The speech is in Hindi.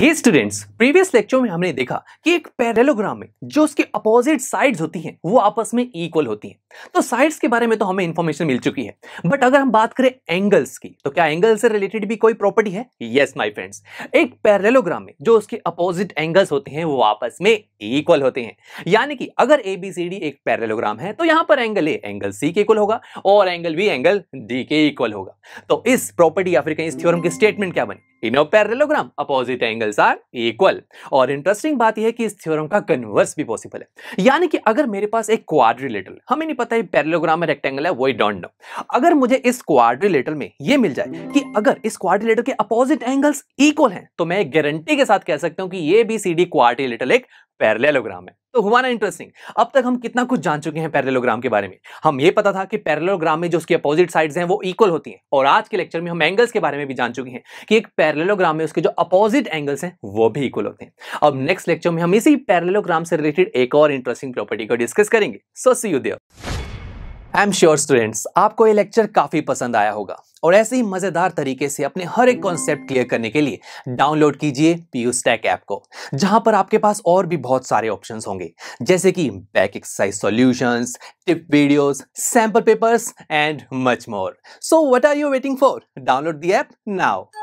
हे स्टूडेंट्स प्रीवियस लेक्चर में हमने देखा कि एक पैरेलोग्राम में जो उसके अपोजिट साइड्स होती हैं वो आपस में इक्वल होती हैं तो साइड्स के बारे में तो हमें इंफॉर्मेशन मिल चुकी है बट अगर हम बात करें एंगल्स की तो क्या एंगल से रिलेटेड भी कोई प्रॉपर्टी है यस माय फ्रेंड्स एक पैरेलोग्राम में जो उसके अपोजिट एंगल्स होते हैं वो आपस में इक्वल होते हैं यानी कि अगर ए बी सी डी एक पैरेलोग्राम है तो यहां पर एंगल ए एंगल सी के इक्वल होगा और एंगल बी एंगल डी के इक्वल होगा तो इस प्रॉपर्टी या फिर इस थ्योरम की स्टेटमेंट क्या बनी in parallelogram opposite angles are equal और इंटरेस्टिंग बात यह है कि इस थ्योरम का कन्वर्स भी पॉसिबल है यानी कि अगर मेरे पास एक क्वाड्रिलेटरल हमें नहीं पता है पैरेललोग्राम है रेक्टेंगल है वही डोंट नो अगर मुझे इस क्वाड्रिलेटरल में यह मिल जाए कि अगर इस क्वाड्रिलेटरल के अपोजिट एंगल्स इक्वल हैं तो मैं गारंटी के साथ कह सकता हूं कि ये भी सीडी क्वाड्रिलेटरल एक पैरलेलोग्राम है तो हुआ ना इंटरेस्टिंग अब तक हम कितना कुछ जान चुके हैं पैरेलोग्राम के बारे में हम ये पता था कि पैरेलोग्राम में जो उसके अपोजिट साइड्स हैं वो इक्वल होती हैं और आज के लेक्चर में हम एंगल्स के बारे में भी जान चुके हैं कि एक पैरेलोग्राम में उसके जो अपोजिट एंगल्स हैं वो भी इक्वल होते हैं अब नेक्स्ट लेक्चर में हम इसी पैरेलोग्राम से रिलेटेड एक और इंटरेस्टिंग प्रॉपर्टी को डिस्कस करेंगे so see you there I am sure students आपको ये लेक्चर काफ़ी पसंद आया होगा और ऐसे ही मज़ेदार तरीके से अपने हर एक कॉन्सेप्ट क्लियर करने के लिए डाउनलोड कीजिए पी स्टैक ऐप को जहां पर आपके पास और भी बहुत सारे ऑप्शंस होंगे जैसे कि back exercise solutions, tip videos, sample papers and much more so what are you waiting for download the app now